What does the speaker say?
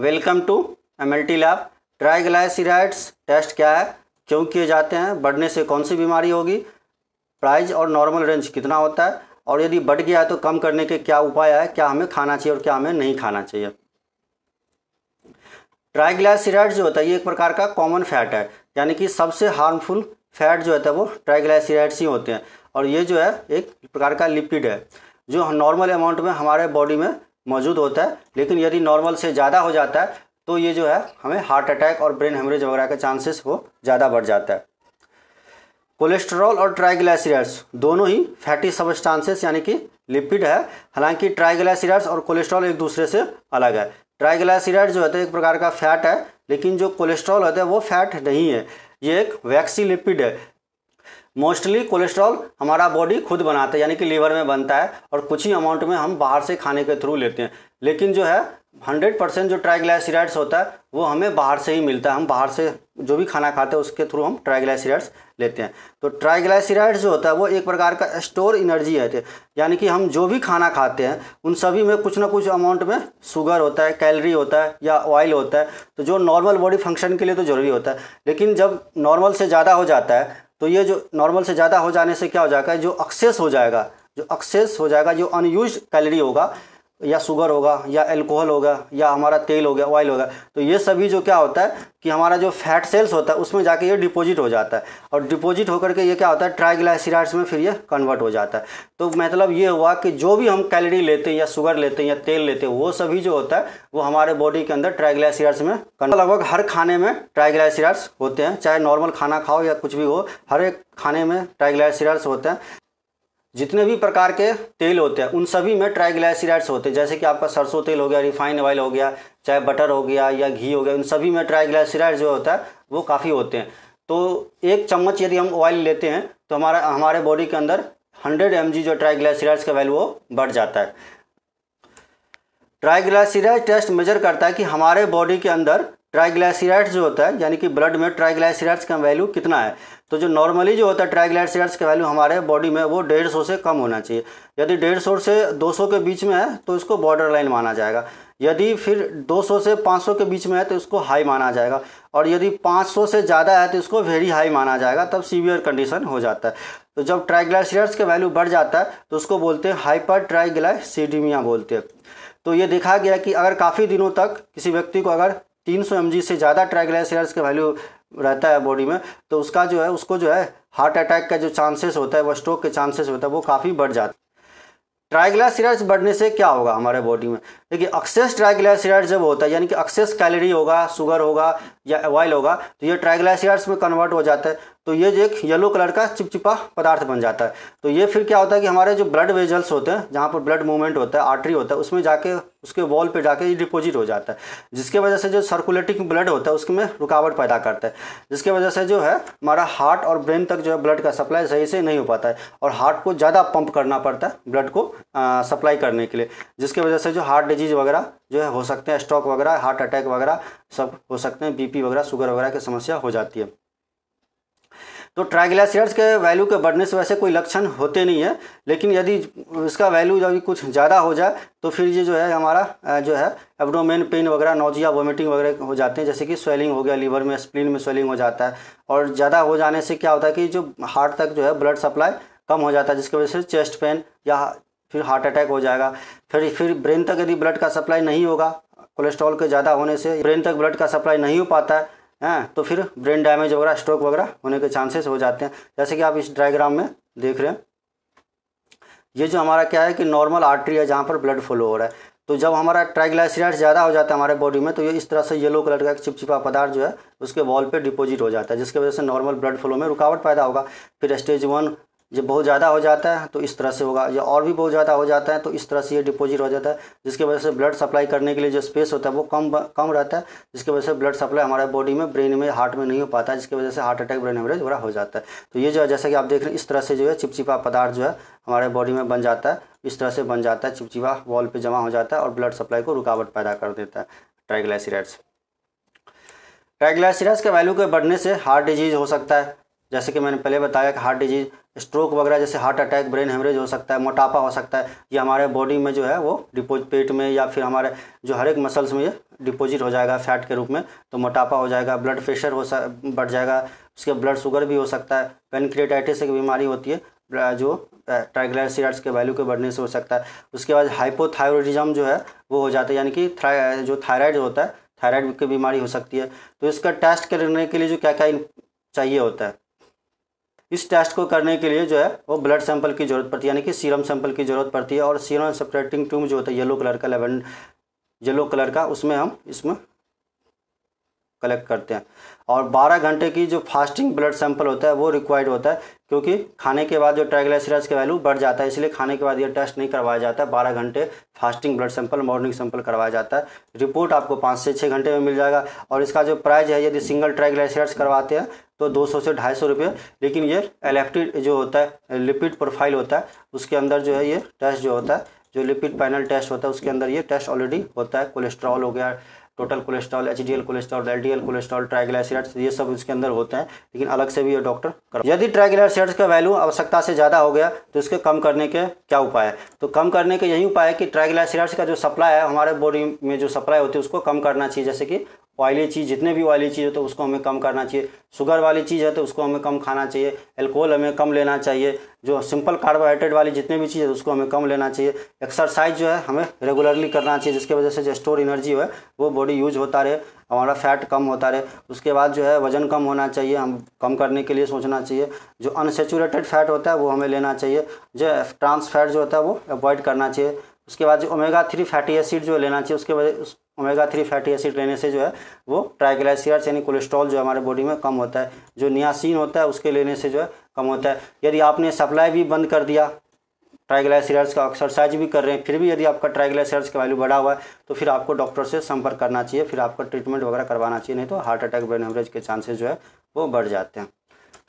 welcome to M L T lab triglycerides test क्या है क्यों किए जाते हैं बढ़ने से कौन सी बीमारी होगी प्राइज और नॉर्मल रेंज कितना होता है और यदि बढ़ गया है तो कम करने के क्या उपाय है क्या हमें खाना चाहिए और क्या हमें नहीं खाना चाहिए ट्राइग्लाइसिराइड्स जो होता है ये एक प्रकार का कॉमन फैट है यानी कि सबसे हार्मफुल फैट जो होता है वो ट्राइग्लाइसिराइड्स ही होते हैं और ये जो है एक प्रकार का लिपिड है जो नॉर्मल अमाउंट में हमारे बॉडी में मौजूद होता है लेकिन यदि नॉर्मल से ज़्यादा हो जाता है तो ये जो है हमें हार्ट अटैक और ब्रेन हेमरेज वगैरह का चांसेस वो ज़्यादा बढ़ जाता है कोलेस्ट्रॉल और ट्राइग्लाइसराइड्स दोनों ही फैटी सबस्टांसेस यानी कि लिपिड है हालांकि ट्राइग्लाइसराइड्स और कोलेस्ट्रॉल एक दूसरे से अलग है ट्राइग्लाइसराइड जो होता है एक प्रकार का फैट है लेकिन जो कोलेस्ट्रॉल होता है वो फैट नहीं है ये एक वैक्सी लिपिड है मोस्टली कोलेस्ट्रॉल हमारा बॉडी खुद बनाता है यानी कि लीवर में बनता है और कुछ ही अमाउंट में हम बाहर से खाने के थ्रू लेते हैं लेकिन जो है हंड्रेड परसेंट जो ट्राइग्लाइसराइड्स होता है वो हमें बाहर से ही मिलता है हम बाहर से जो भी खाना खाते हैं उसके थ्रू हम ट्राइग्लाइसराइड्स लेते हैं तो ट्राइग्लाइसराइड्स जो होता है वो एक प्रकार का स्टोर एनर्जी है यानी कि हम जो भी खाना खाते हैं उन सभी में कुछ ना कुछ अमाउंट में शुगर होता है कैलरी होता है या ऑयल होता है तो जो नॉर्मल बॉडी फंक्शन के लिए तो ज़रूरी होता है लेकिन जब नॉर्मल से ज़्यादा हो जाता है तो ये जो नॉर्मल से ज़्यादा हो जाने से क्या हो जाएगा जो एक्सेस हो जाएगा जो एक्सेस हो जाएगा जो अनयूज कैलरी होगा या शुगर होगा या एल्कोहल होगा या हमारा तेल हो गया ऑयल होगा तो ये सभी जो क्या होता है कि हमारा जो फैट सेल्स होता है उसमें जाके ये डिपॉजिट हो जाता है और डिपॉजिट होकर के ये क्या होता है ट्राइग्लाइसराइड्स में फिर ये कन्वर्ट हो जाता है तो मतलब ये हुआ कि जो भी हम कैलोरी लेते हैं या शुगर लेते हैं या तेल लेते हैं वो सभी जो होता है वो हमारे बॉडी के अंदर ट्राइग्लाइसराइड्स में कन्वर्ट लगभग हर खाने में ट्राइग्लाइसराइड्स होते हैं चाहे नॉर्मल खाना खाओ या कुछ भी हो हर एक खाने में ट्राइग्लाइसराइड्स होते हैं जितने भी प्रकार के तेल होते हैं उन सभी में ट्राइग्लाइसराइड्स होते हैं जैसे कि आपका सरसों तेल हो गया रिफाइन ऑयल हो गया चाहे बटर हो गया या घी हो गया उन सभी में ट्राइग्लाइसराइड जो होता है वो काफ़ी होते हैं तो एक चम्मच यदि हम ऑयल लेते हैं तो हमारा हमारे बॉडी के अंदर हंड्रेड एम जो ट्राइग्लाइसराइड्स का वैल्यू वो बढ़ जाता है ट्राइग्लाइसराइड टेस्ट मेजर करता है कि हमारे बॉडी के अंदर ट्राइग्लाइसराइड्स जो होता है यानी कि ब्लड में ट्राइग्लाइसराइड्स का वैल्यू कितना है तो जो नॉर्मली जो होता है ट्राइग्लाइसराइड्स का वैल्यू हमारे बॉडी में वो डेढ़ सौ से कम होना चाहिए यदि डेढ़ सौ से दो सौ के बीच में है तो इसको बॉर्डर लाइन माना जाएगा यदि फिर दो सौ से पाँच सौ के बीच में है तो इसको हाई माना जाएगा और यदि पाँच सौ से ज़्यादा है तो इसको वेरी हाई माना जाएगा तब सीवियर कंडीशन हो जाता है तो जब ट्राइग्लाइसराइड्स का वैल्यू बढ़ जाता है तो उसको बोलते हैं हाइपर ट्राइग्लाइसीडीमिया बोलते हैं तो ये देखा गया कि अगर काफ़ी दिनों तक किसी व्यक्ति को अगर तीन सौ से ज़्यादा ट्राइग्लाइसराइड्स का वैल्यू रहता है बॉडी में तो उसका जो है उसको जो है हार्ट अटैक का जो चांसेस होता है वो स्ट्रोक के चांसेस होता है वो काफ़ी बढ़ जाता है ट्राइग्लाइसराइड्स बढ़ने से क्या होगा हमारे बॉडी में देखिए एक्सेस ट्राइग्लाइसराइड जब होता है यानी कि एक्सेस कैलोरी होगा शुगर होगा या ऑयल होगा तो ये ट्राइग्लाइसराइड्स में कन्वर्ट हो जाता है तो ये एक येलो कलर का चिपचिपा पदार्थ बन जाता है तो ये फिर क्या होता है कि हमारे जो ब्लड वेजल्स होते हैं जहाँ पर ब्लड मूवमेंट होता है आर्टरी होता है उसमें जाके उसके वॉल पे जाके ये डिपोजिट हो जाता है जिसके वजह से जो सर्कुलेटिंग ब्लड होता है उसमें रुकावट पैदा करता है जिसके वजह से जो है हमारा हार्ट और ब्रेन तक जो है ब्लड का सप्लाई सही से नहीं हो पाता है और हार्ट को ज़्यादा पंप करना पड़ता है ब्लड को सप्लाई करने के लिए जिसके वजह से जो हार्ट डिजीज़ वगैरह जो है हो सकते हैं स्ट्रोक वगैरह हार्ट अटैक वगैरह सब हो सकते हैं पी वगैरह शुगर वगैरह की समस्या हो जाती है तो ट्राइग्लाइसराइड्स के वैल्यू के बढ़ने से वैसे कोई लक्षण होते नहीं है लेकिन यदि इसका वैल्यू यदि कुछ ज़्यादा हो जाए तो फिर ये जो है हमारा जो है एब्डोमेन पेन वगैरह नोजिया वोमिटिंग वगैरह हो जाते हैं जैसे कि स्वेलिंग हो गया लीवर में स्प्लिन में स्वेलिंग हो जाता है और ज़्यादा हो जाने से क्या होता है कि जो हार्ट तक जो है ब्लड सप्लाई कम हो जाता है जिसकी वजह से चेस्ट पेन या फिर हार्ट अटैक हो जाएगा फिर फिर ब्रेन तक यदि ब्लड का सप्लाई नहीं होगा कोलेस्ट्रॉल के ज़्यादा होने से ब्रेन तक ब्लड का सप्लाई नहीं हो पाता है हैं तो फिर ब्रेन डैमेज वगैरह स्ट्रोक वगैरह होने के चांसेस हो जाते हैं जैसे कि आप इस डायग्राम में देख रहे हैं ये जो हमारा क्या है कि नॉर्मल आर्टरी है जहाँ पर ब्लड फ्लो हो रहा है तो जब हमारा ट्राइग्लाइसराइड ज़्यादा हो जाता है हमारे बॉडी में तो ये इस तरह से येलो कलर का एक चिपचिपा पदार्थ जो है उसके वॉल पे डिपॉजिट हो जाता है जिसकी वजह से नॉर्मल ब्लड फ्लो में रुकावट पैदा होगा फिर स्टेज वन जब बहुत ज़्यादा हो जाता है तो इस तरह से होगा या और भी बहुत ज़्यादा हो जाता है तो इस तरह से ये डिपोजिट हो जाता है जिसकी वजह से ब्लड सप्लाई करने के लिए जो स्पेस होता है वो कम कम रहता है जिसकी वजह से ब्लड सप्लाई हमारे बॉडी में ब्रेन में हार्ट में नहीं हो पाता है जिसकी वजह से हार्ट अटैक ब्रेन हमरेज वगैरह हो जाता है तो ये जो है जैसा कि आप देख रहे हैं इस तरह से जो है चिपचिपा पदार्थ जो है हमारे बॉडी में बन जाता है इस तरह से बन जाता है चिपचिपा वॉल पर जमा हो जाता है और ब्लड सप्लाई को रुकावट पैदा कर देता है ट्राइग्लाइसिराइड्स ट्राइग्लाइसिराइड्स के वैल्यू के बढ़ने से हार्ट डिजीज हो सकता है जैसे कि मैंने पहले बताया कि हार्ट डिजीज स्ट्रोक वगैरह जैसे हार्ट अटैक ब्रेन हेमरेज हो सकता है मोटापा हो सकता है ये हमारे बॉडी में जो है वो डिपोज पेट में या फिर हमारे जो हर एक मसल्स में ये डिपोजिट हो जाएगा फैट के रूप में तो मोटापा हो जाएगा ब्लड प्रेशर हो बढ़ जाएगा उसके ब्लड शुगर भी हो सकता है पेनक्रिएटाइटिस एक बीमारी होती है जो ट्राइग्लाइसराइड्स के वैल्यू के बढ़ने से हो सकता है उसके बाद हाइपोथायरोडिज्म जो है वो हो जाता है यानी कि जो थायराइड होता है थायराइड की बीमारी हो सकती है तो इसका टेस्ट करने के लिए जो क्या क्या चाहिए होता है इस टेस्ट को करने के लिए जो है वो ब्लड सैंपल की जरूरत पड़ती है यानी कि सीरम सैंपल की जरूरत पड़ती है और सीरम सेपरेटिंग ट्यूम जो होता है येलो कलर का लेवन येलो कलर का उसमें हम इसमें कलेक्ट करते हैं और 12 घंटे की जो फास्टिंग ब्लड सैंपल होता है वो रिक्वायर्ड होता है क्योंकि खाने के बाद जो ट्राइग्लाइसराइड्स का वैल्यू बढ़ जाता है इसलिए खाने के बाद ये टेस्ट नहीं करवाया जाता है बारह घंटे fasting blood sample morning sample करवाया जाता है रिपोर्ट आपको पाँच से छः घंटे में मिल जाएगा और इसका जो प्राइस है यदि सिंगल ट्राइग्लाइसराज करवाते हैं तो 200 से ढाई सौ रुपये लेकिन ये एलेप्टिड जो होता है लिपिड प्रोफाइल होता है उसके अंदर जो है ये टेस्ट जो होता है जो लिपिड पैनल टेस्ट होता है उसके अंदर ये टेस्ट ऑलरेडी होता है कोलेस्ट्रॉल हो गया total cholesterol H cholesterol L cholesterol triglycerides ये सब उसके अंदर होते हैं लेकिन अलग से भी ये डॉक्टर कर यदि ट्राइग्लाइसराइड्स का वैल्यू आवश्यकता से ज़्यादा हो गया तो इसके कम करने के क्या उपाय है तो कम करने के यही उपाय है कि ट्राइग्लाइसराइड्स का जो सप्लाई है हमारे बॉडी में जो सप्लाई होती है उसको कम करना चाहिए जैसे कि ऑयली चीज़ जितने भी ऑयली चीज़ हो तो उसको हमें कम करना चाहिए शुगर वाली चीज़ है तो उसको हमें कम खाना चाहिए एल्कोहल हमें कम लेना चाहिए जो सिंपल कार्बोहाइड्रेट वाली जितने भी चीज़ है उसको हमें कम लेना चाहिए एक्सरसाइज जो है हमें रेगुलरली करना चाहिए जिसकी वजह से जो स्टोर एनर्जी है वो बॉडी यूज होता रहे हमारा फैट कम होता रहे उसके बाद जो है वजन कम होना चाहिए हम कम करने के लिए सोचना चाहिए जो अनसेचुरेटेड फैट होता है वो हमें लेना चाहिए जो ट्रांस फैट जो होता है वो अवॉइड करना चाहिए उसके बाद जो ओमेगा थ्री फैटी एसिड जो लेना चाहिए उसके वजह उस ओमेगा थ्री फैटी एसिड लेने से जो है वो ट्राइग्लाइसियर यानी कोलेस्ट्रॉल जो हमारे बॉडी में कम होता है जो नियासीन होता है उसके लेने से जो है कम होता है यदि आपने सप्लाई भी बंद कर दिया ट्राइग्लाइसियर्स का एक्सरसाइज भी कर रहे हैं फिर भी यदि आपका ट्राइग्लाइसियर्स का वैल्यू बढ़ा हुआ है तो फिर आपको डॉक्टर से संपर्क करना चाहिए फिर आपका ट्रीटमेंट वगैरह करवाना चाहिए नहीं तो हार्ट अटैक ब्रेन हेमरेज के चांसेज जो है वो बढ़ जाते हैं